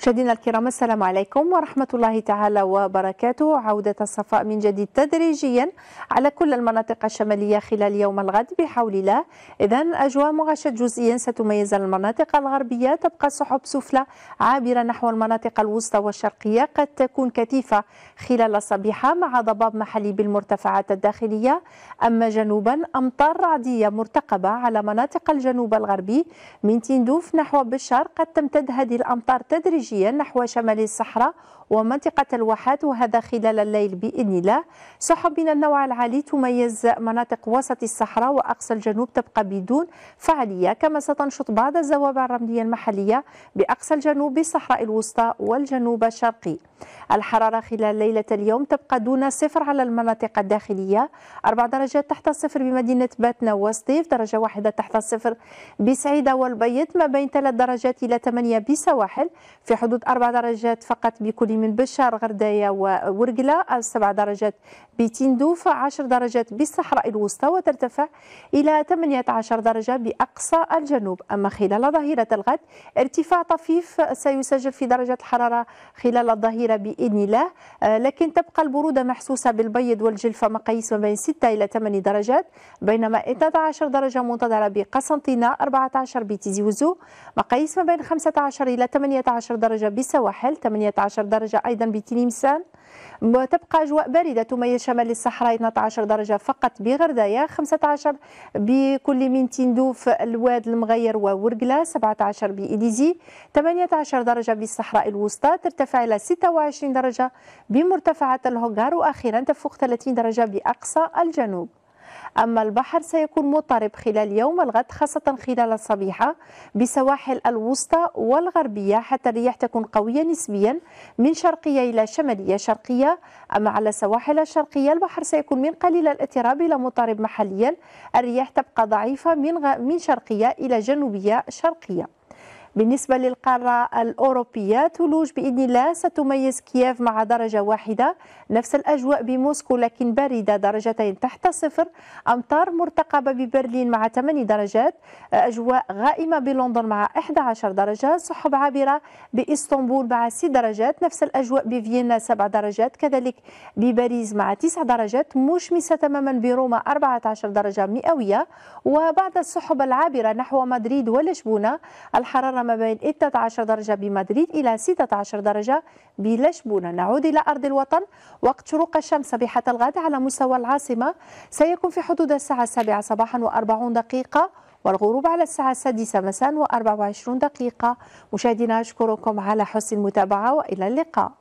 مشاهدينا الكرام السلام عليكم ورحمة الله تعالى وبركاته عودة الصفاء من جديد تدريجيا على كل المناطق الشمالية خلال يوم الغد بحول الله إذا أجواء مغشت جزئيا ستميز المناطق الغربية تبقى سحب سفلى عابرة نحو المناطق الوسطى والشرقية قد تكون كثيفة خلال الصبيحة مع ضباب محلي بالمرتفعات الداخلية أما جنوبا أمطار رعدية مرتقبة على مناطق الجنوب الغربي من تندوف نحو بالشرق قد تمتد هذه الأمطار تدريجيا تدريجيا نحو شمال الصحراء ومنطقة الواحات وهذا خلال الليل بإذن الله سحب من النوع العالي تميز مناطق وسط الصحراء وأقصى الجنوب تبقى بدون فعالية كما ستنشط بعض الزوابع الرملية المحلية بأقصى الجنوب بالصحراء الوسطى والجنوب الشرقي الحرارة خلال ليلة اليوم تبقى دون صفر على المناطق الداخلية أربع درجات تحت الصفر بمدينة باتنا وسطيف درجة واحدة تحت الصفر بسعيدة والبيض ما بين ثلاث درجات إلى ثمانية بسواحل في حدود أربع درجات فقط بكل من بشار غردايه وورقله سبع درجات بتندوف 10 درجات بالصحراء الوسطى وترتفع إلى 18 درجة بأقصى الجنوب أما خلال ظهيرة الغد ارتفاع طفيف سيسجل في درجة الحرارة خلال الظهيرة بإذن الله لكن تبقى البرودة محسوسة بالبيض والجلفة مقاييس ما بين 6 إلى 8 درجات بينما 12 درجة منتظرة بقسنطينة 14 بتيزي وزو مقاييس ما بين 15 إلى 18 درجة بالسواحل 18 درجة درجة أيضا بتلمسان وتبقى أجواء باردة تميز شمال الصحراء 12 درجة فقط بغردايا 15 بكل من تندوف الواد المغير وورقلا 17 بإليزي 18 درجة بالصحراء الوسطى ترتفع إلى 26 درجة بمرتفعات الهوغار وأخيرا تفوق 30 درجة بأقصى الجنوب أما البحر سيكون مضطرب خلال يوم الغد خاصة خلال الصبيحة بسواحل الوسطى والغربية حتى الرياح تكون قوية نسبيا من شرقية إلى شمالية شرقية أما على السواحل الشرقية البحر سيكون من قليل الاضطراب إلى مضطرب محليا الرياح تبقى ضعيفة من, غ... من شرقية إلى جنوبية شرقية بالنسبة للقارة الأوروبية تولوج بإذن الله ستميز كييف مع درجة واحدة نفس الأجواء بموسكو لكن باردة درجتين تحت الصفر أمطار مرتقبة ببرلين مع 8 درجات أجواء غائمة بلندن مع 11 درجة سحب عابرة بإسطنبول مع 6 درجات نفس الأجواء بفيينا 7 درجات كذلك بباريس مع 9 درجات مشمسة تماما بروما 14 درجة مئوية وبعد السحب العابرة نحو مدريد ولشبونة الحرارة ما بين 12 درجة بمدريد إلى 16 درجة بلشبونة نعود إلى أرض الوطن وقت شروق الشمس صبيحة الغد على مستوى العاصمة سيكون في حدود الساعة 7 صباحا و40 دقيقة والغروب على الساعة السادسة مساء و24 دقيقة مشاهدينا أشكركم على حسن المتابعة وإلى اللقاء